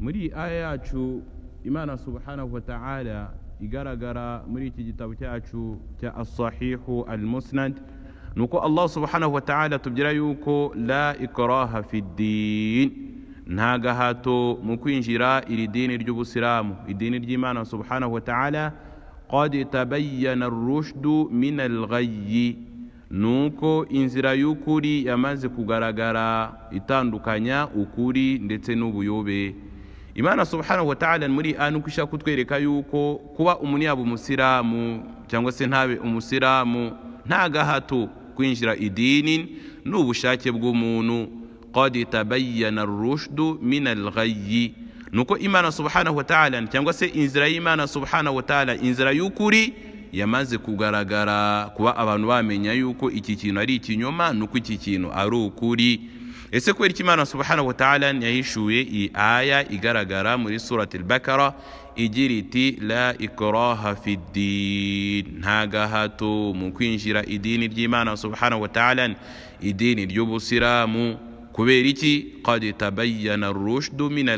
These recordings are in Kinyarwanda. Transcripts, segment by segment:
muri iyi aya yacu imana subhanahu wa ta'ala igaragara muri iki gitabo cyacu cya asahihu al musnad ni uko allah subhanahu wa ta'ala tubwira yuko la ikaraha fi din nta gahato mu kwinjira iri dini ry'ubusilamu idini ry'imana subhanahu wa qad tabayyana rushdu min al-ghayyi nuko inzira y'ukuri yamaze kugaragara itandukanya ukuri ndetse n'ubuyobe imana subhanahu wa ta'ala muri aya nuko ishaka kutwereka yuko kuba umuntu yaba umusiramu cyangwa se ntabe umusiramu nta gahato kwinjira idini ni ubushake bw'umuntu qad tabayyana rushdu min al-ghayy nuko imana subhana wa ta'ala cyangwa se inzira y'imana subhana wa ta'ala inzira y'ukuri yamaze kugaragara kuba abantu bamenya yuko iki kintu ari ikinyoma nuko iki kintu ari ukuri ese kubera ko imana subhanahu wa ta'ala yahishuye iyi aya igaragara muri surati bakara igira iti la ikoroha fidini nta gahato mu kwinjira idini ry'imana subhanahu wa ta'ala idini ry'ubusiramu kubera iki qad tabayyana rushdu min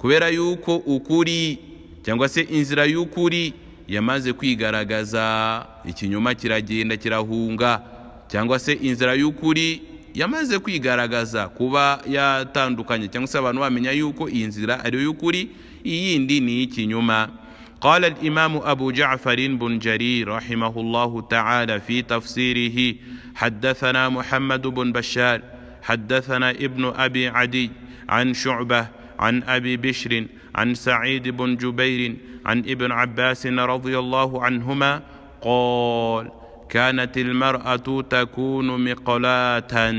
kubera yuko ukuri cyangwa se inzira y'ukuri yamaze kwigaragaza ikinyoma kiragenda kirahunga cyangwa se inzira y'ukuri yamaze kwigaragaza kuba yatandukanye cyangwa se abantu bamenya yuko iyi nzira ari iy'ukuri iyindi ni iy'ikinyoma قال الإمام أبو جعفر بن جرير رحمه الله تعالى في تفسيره حدثنا محمد بن بشار حدثنا ابن أبي عدي عن شعبة عن ابي بشر عن سعيد بن جبير عن ابن عباس رضي الله عنهما قال كانت المراه تكون مقلاه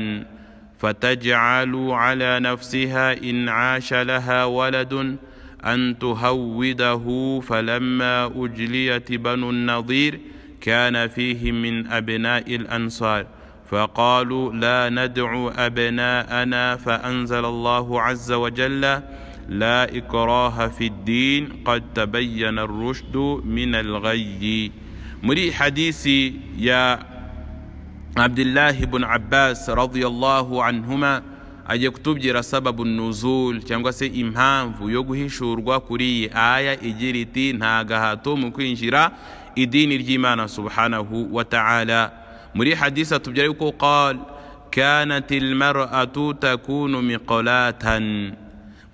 فتجعل على نفسها ان عاش لها ولد ان تهوده فلما اجليت بنو النضير كان فيه من ابناء الانصار فقالوا لا ندعو أبناءنا فأنزل الله عز وجل لا إكراه في الدين قد تبين الرشد من الغي مري حديثي يا عبد الله بن عباس رضي الله عنهما agiye kutubwira sababu nuzul cyangwa se impamvu yo guhishurwa kuri iyi aya igira iti nta gahato mu kwinjira idini ry'imana subhanahu wa ta'ala muri hadisi atubwira yuko qala kanat almar'atu takunu miqalatan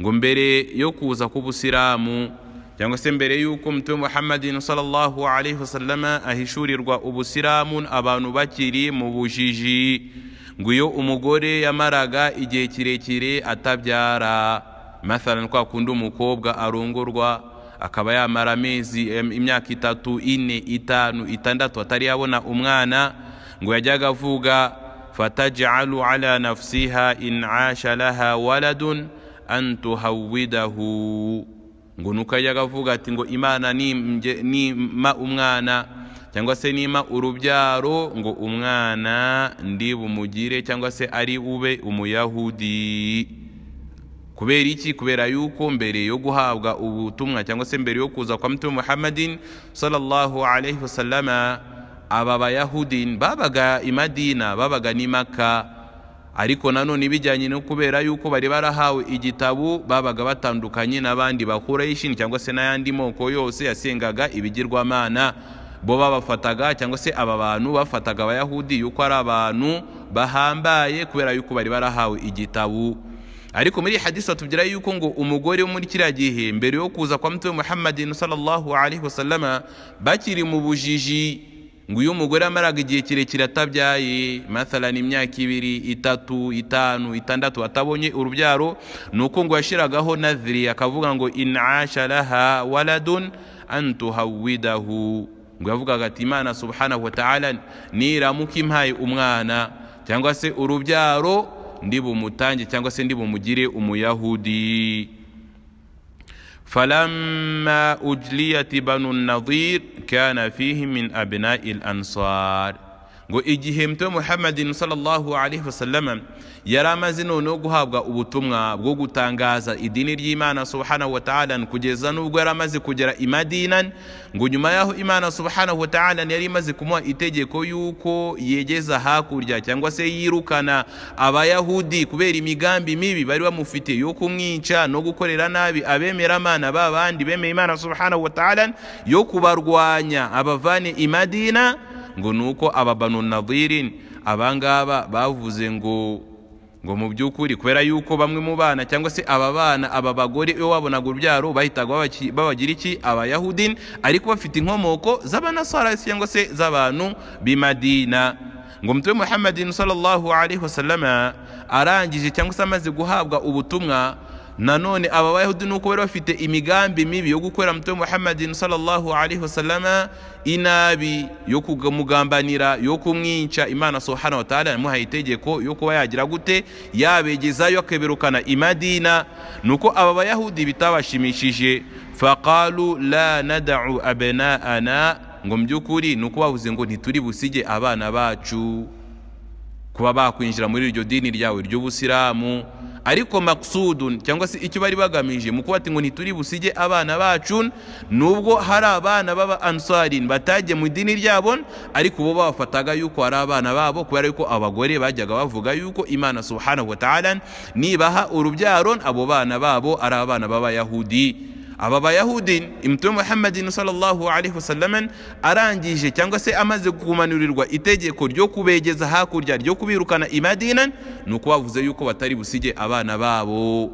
ngo mbere yo kuza k'ubusilamu cyangwa se mbere y'uko mutume muhammadin sallallahu alaihi wasallama ahishurirwa ubusilamu abantu bakiri mu bujiji ngo iyo umugore yamaraga igihe kirekire atabyara mathalan kwa kundi umukobwa arongorwa akaba yamara amezi imyaka itatu ine itanu itandatu atari yabona umwana ngo ngwejaga avuga fatajalu ala nafsiha in asha laha waladun an tuhawidahu ngunuka avuga ati ngo imana nima umwana cyangwa se nima urubyaro ngo umwana ndi bumugire cyangwa se ari ube umuyahudi kubera iki kubera yuko mbere yo guhabwa ubutumwa cyangwa se mbere yo kuza kwa mtume muhammadin sallallahu alaihi wasallama aba bayahudi babaga imadina babaga n'i maka ariko nanone ibijyanye no kubera yuko bari barahawe igitabo babaga batandukanye n'abandi bakurayishini cyangwa se n'ayandi moko yose yasengaga ibigirwamana bo babafataga cyangwa se aba bantu bafataga abayahudi yuko ari abantu bahambaye kubera yuko bari barahawe igitabo ariko muri hadisi batubwira yuko ngo umugore wo muri kiriya gihe mbere yo kuza kwa mutwe muhammadin sallallahu alaihi wasallama bakiri mu bujiji ngo iyo umugore amaraga igihe kirekire atabyaye masalani imyaka ibiri itatu itanu itandatu atabonye urubyaro ni uko ngo yashyiragaho naziri akavuga ngo inasharaha waradun antuhawidahu ngo yavugaga ati imana subhanahu wa niramuka impaye umwana cyangwa se urubyaro ndi bumutange cyangwa se ndi bumugire umuyahudi فلما أجليت بنو النضير كان فيهم من أبناء الأنصار ngo igihe muto muhammadin sallallahu alaihi wasallam yari amaze noneho guhabwa ubutumwa bwo gutangaza idini ry'imana subhanahu wa ta'ala kugeza n'ubwo yari amaze kugera i madina ngo nyuma y'aho imana subhanahu wa ta'ala yari imaze kumuha itegeko y'uko yegeza hakurya cyangwa se yirukana abayahudi kubera imigambi mibi bari bamufite yo kumwica no gukorera nabi abemera imana ba bemeye imana subhanahu wa ta'ala yo kubarwanya abavane i madina ngo ni uko ababano naviri abangaba bavuze ngo ngo mu by'ukuri kubera yuko bamwe mu bana cyangwa se aba bana aba bagore iyo wabonaga urubyaro bahitaga babagira iki abayahudi ariko bafite inkomoko z'abanasara cyangwa se z'abantu b'imadina ngo mutwe muhammadin sallallahu alaihi wasallama arangije cyangwa se amaze guhabwa ubutumwa nanone aba bayahudi nuko bari bafite imigambi mibi yo gukorera muto muhammadin sallallahu alaihi wasallama inabi yo kumugambanira yo kumwica imana subhanahu wa yamuhaye itegeko yo kuba yagira gute yabegezayo akaberukana imadina nuko aba bayahudi bitabashimishije faqalu la nad'u abna'ana ngo mu by'ukuri ni uko bavuze ngo ntituri busige abana bacu kuba bakwinjira muri iryo dini ryawe ry'ubusilamu ariko maksudun cyangwa se icyo bari bagamije mu kuba ati ngo ntituri busige abana bacu nubwo hari abana baba ansarin batajye mu idini ryabo ariko bo bafataga yuko hari abana babo kubera yuko abagore bajyaga bavuga yuko imana subhanahu wa ta'ala nibaha urubyaro abo bana babo ari abana b'abayahudi aba bayahudi imitume muhammadin sallallahu alaihi wasallam arangije cyangwa se amaze kumanurirwa itegeko ryo kubegeza hakurya ryo kubirukana imadina ni uko yuko batari busige abana babo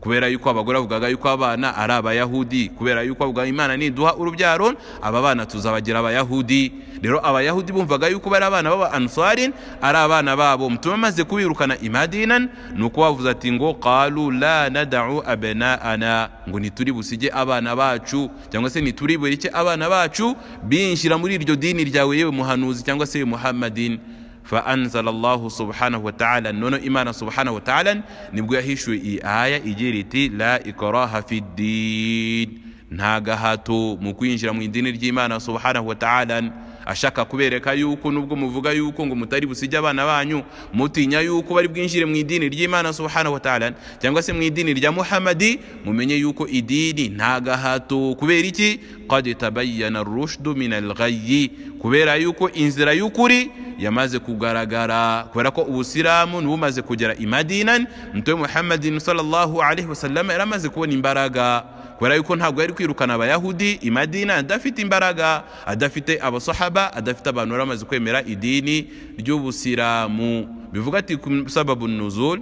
kubera yuko abagore bavugaga yuko abana ari abayahudi kubera yuko bavuga imana niduha urubyaro aba bana tuzabagira abayahudi rero abayahudi bumvaga yuko bari abana baba answarin ari abana babo mutuma amaze kubirukana imadinan ni uko bavuze ati ngo qalu la nadau abnaana ngo ntituri busige abana bacu cyangwa se ntituri bureke abana bacu binjira muri iryo dini ryawe yewe muhanuzi cyangwa se muhammadin فأنزل الله سبحانه وتعالى نونو إيمانا سبحانه وتعالى نبقى هيشو إي آية إجيرتي لا إكراه في الدين nta gahato mu kwinjira mu idini ry'imana subhanahu wa ta'ala ashaka kubereka yuko nubwo muvuga yuko ngo mutari busige abana banyu mutinya yuko bari bwinjire mu idini ry'imana subhanahu wa ta'ala cyangwa se mu idini rya muhamadi mumenye yuko idini nta gahato kubera iki qad tabayyana rushdu min alghayyi kubera yuko inzira y'ukuri yamaze kugaragara kubera ko ubusilamu nubumaze kugera imadina mtume muhammadin sallallahu alaihi wasallam amaze kubona imbaraga kubera yuko ntabwo yari kwirukana abayahudi imadina adafite imbaraga adafite abasahaba adafite abantu bari bamaze kwemera idini ry'ubusiramu bivuga ati ku sababu nuzuri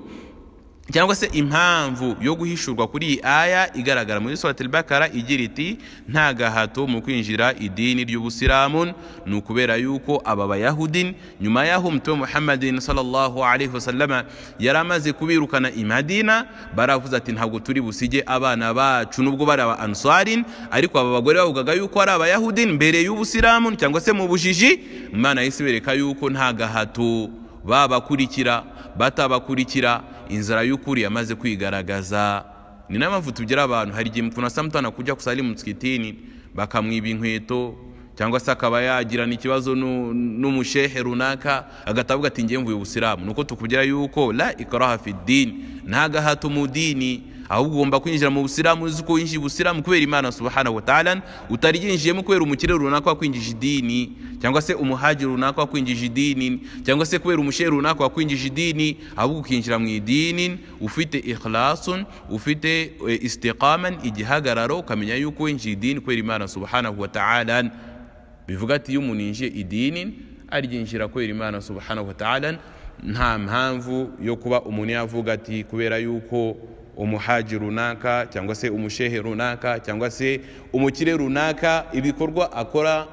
cyangwa se impamvu yo guhishurwa kuri iyi aya igaragara muri suratul bakara igira iti nta gahato mu kwinjira idini ry'ubusiramu ni ukubera yuko aba bayahudi nyuma y'aho umutume muhammadin sallallahu alaihi wasallama yari amaze kubirukana imadina baravuze ati ntabwo turi busige abana bacu nubwo bari aba ansarin ariko aba bagore bavugaga yuko ari abayahudi mbere y'ubusiramu cyangwa se mu bujiji imana yahise bereka yuko nta gahato babakurikira batabakurikira inzara y'ukuri yamaze kwigaragaza ni nayo tugira abantu hari igihe umuntu asa mutana kujya kusali mu mutsikitini bakamwiba inkweto cyangwa se akaba yagirana ikibazo n'umushehe runaka agatavuga ati ngemvuye ubusiramu ni uko tukubwira yuko la ikaraha fi dini nta mu dini ahubwo ugomba kwinjira mu busilamu uzi ko winjiye ubusilamu kubera imana subahana wa ta'ala utaryinjiyemo kubera umukire runaka wakwinjije idini cyangwa se umuhagi runaka wakwinjije idini cyangwa se kubera umushehe runaka wakwinjije idini ahubwo ukinjira mu idini ufite ikhlasun ufite eh, istiqaman igihagararo ukamenya yuko winjiye idini kubera imana subahana wa ta'ala bivuga ati iyo umuntu yinjiye idini aryinjira kubera imana subahana wa ta'ala nta mpamvu yo kuba umuntu yavuga ati kubera yuko umuhaji runaka cyangwa se umushehe runaka cyangwa se umukire runaka ibikorwa akora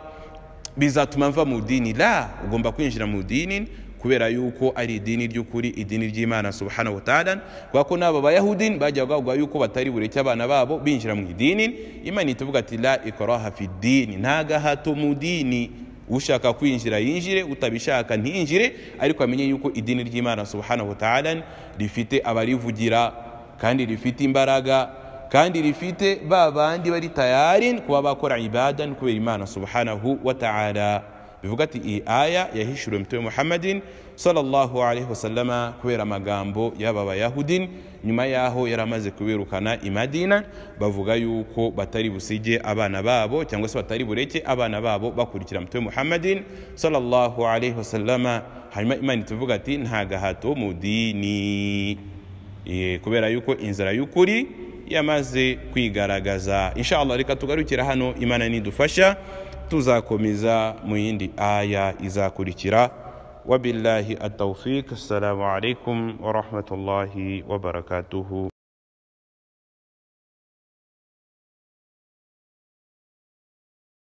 bizatuma mva mu dini la ugomba kwinjira mu dini kubera yuko ari idini ry'ukuri idini ry'imana subhana wa ta'ala kubera ko n'abo bayahudi bajya bavuga yuko batari bureke abana babo binjira mu idini imana ituvuga ati la ikora fi dini nta mu dini ushaka kwinjira yinjire utabishaka ntinjire ariko amenye yuko idini ry'imana subhanahu wa rifite abarivugira kandi rifite imbaraga kandi rifite ba bandi bari tayari kuba bakora ibada ni kubera imana subhanahu wa ta'ala bivuga ati iyi aya yahishuriwe mtume muhammadin salallahu alaihi wasalama kubera amagambo y'aba bayahudin nyuma yaho yari amaze kubirukana imadina bavuga yuko batari busige abana babo cyangwa se batari bureke abana babo bakurikira mtume muhammadin salallahu alaihi wasalama hanyuma imana ituvuga ati nta gahato mu dini kubera yuko inzara y'ukuri yamaze kwigaragaza inshallah reka tugarukira hano imana nidufasha tuzakomeza mu yindi aya izakurikira wabillahi atawfik assalamu alaikum warahmatullahi wabarakatuhu